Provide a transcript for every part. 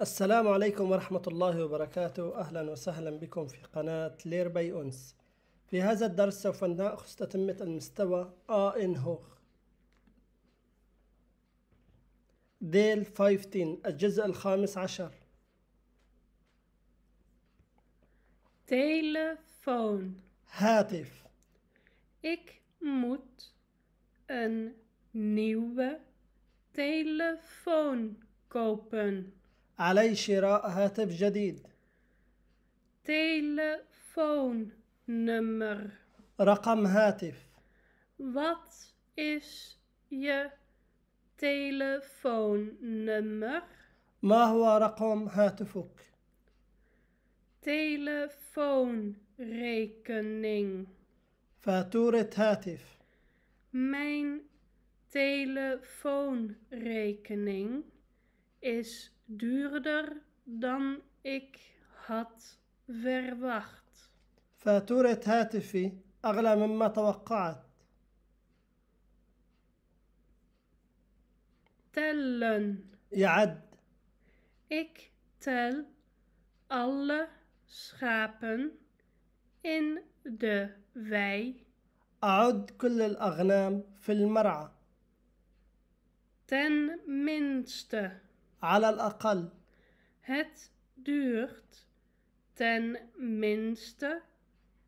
السلام عليكم ورحمة الله وبركاته أهلا وسهلا بكم في قناة لير باي أونس في هذا الدرس سوف نأخذ تتمة المستوى آ إن هوخ ديل 15 الجزء الخامس عشر تيلفون هاتف إك موت أن نيو تيلفون كوبن علي شراء هاتف جديد تيلفون نمر رقم هاتف وات إيش ي تيلفون نمر ما هو رقم هاتفك تيلفون ريكنين. فاتورة هاتف مين تيلفون ريكنين؟ إيش duurder dan ik had verwacht. فاتورة هاتفي أغلى مما توقعت. tellen. يعد. Ik tel alle schapen in de wei. أعد كل الأغنام في المرعى. Ten minste. على الأقل. Het duurt ten minste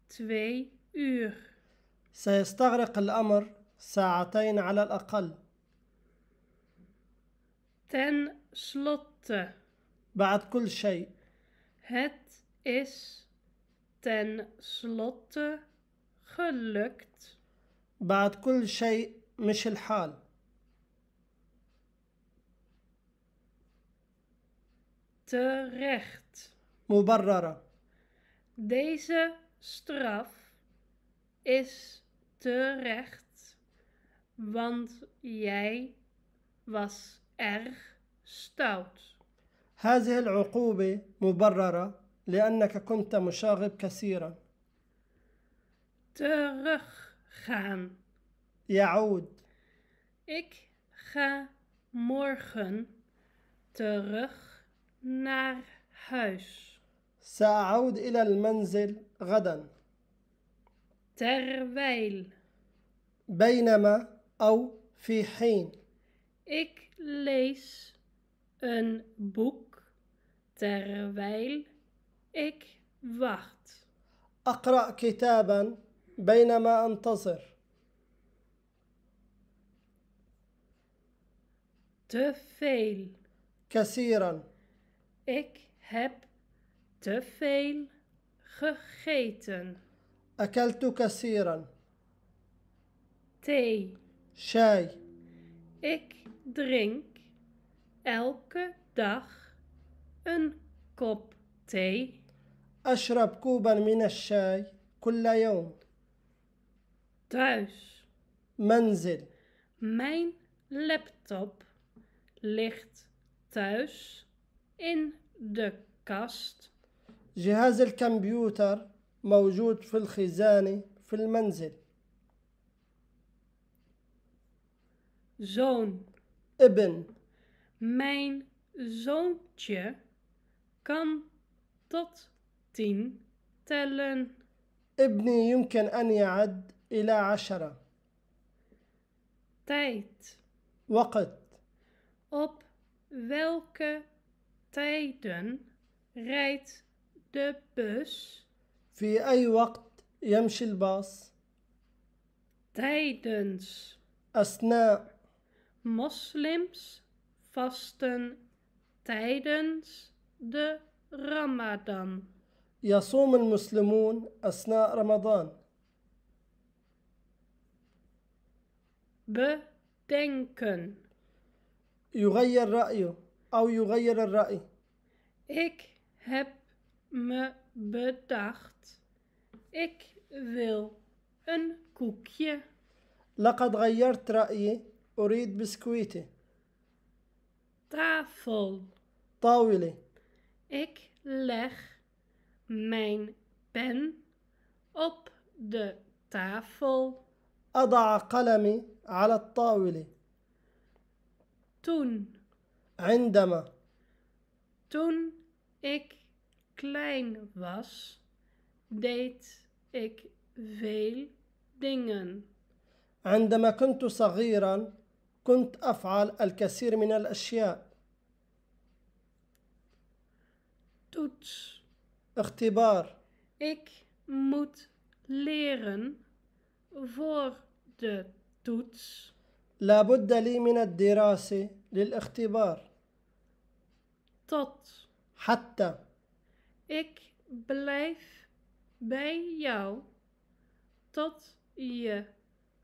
twee uur. سيستغرق الأمر ساعتين على الأقل. Ten slotte. بعد كل شيء. Het is ten slotte gelukt. بعد كل شيء مش الحال. terecht. Mubarrara. Deze straf is terecht, want jij was erg stout. هذه العقوبة مبررة لأنك كنت مشاغب كثيرا. teruggaan. يعود. Ik ga morgen terug naar huis. سأعود إلى المنزل غدا. Terwijl. بينما أو في حين. Ik lees een boek terwijl ik wacht. أقرأ كتابا بينما أنتظر. te veel. كثيرا Ik heb te veel gegeten. أكلت كثيرا. Thee. Shai. Ik drink elke dag een kop thee. أشرب كوبا من الشاي كل يوم. Thuis. منزل. Mijn laptop ligt thuis in the kast. جهاز الكمبيوتر موجود في الخزانة في المنزل. Zoon. Ibn. Mijn zoontje kan tot tien tellen. ابني يمكن أن يعد إلى عشرة. Tijd. وقت. Op welke تايتن رايت دو بوس في أي وقت يمشي الباص؟ تايتنز أثناء مسلمز فاستن تايتنز دو رمضان يصوم المسلمون أثناء رمضان بدنكن يغير رأيه أو يغير الرأي Ik heb me bedacht. Ik wil een koekje. لقد غيرت رأيي أريد بسكويتي. Tafel. طاولة. Ik leg mijn pen op de tafel. أضع قلمي على الطاولة. Toen عندما Toen ik klein was, deed ik veel dingen. عندما كنت صغيرا كنت أفعل الكثير من الأشياء. Toets. اختبار. Ik moet leren voor de toets. لابد لي من الدراسة للاختبار تط حتى إك بلايف بي يو تط je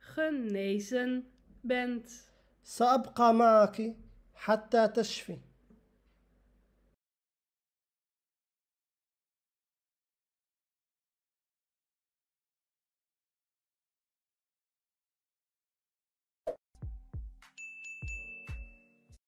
خنيزن بنت سأبقى معك حتى تشفي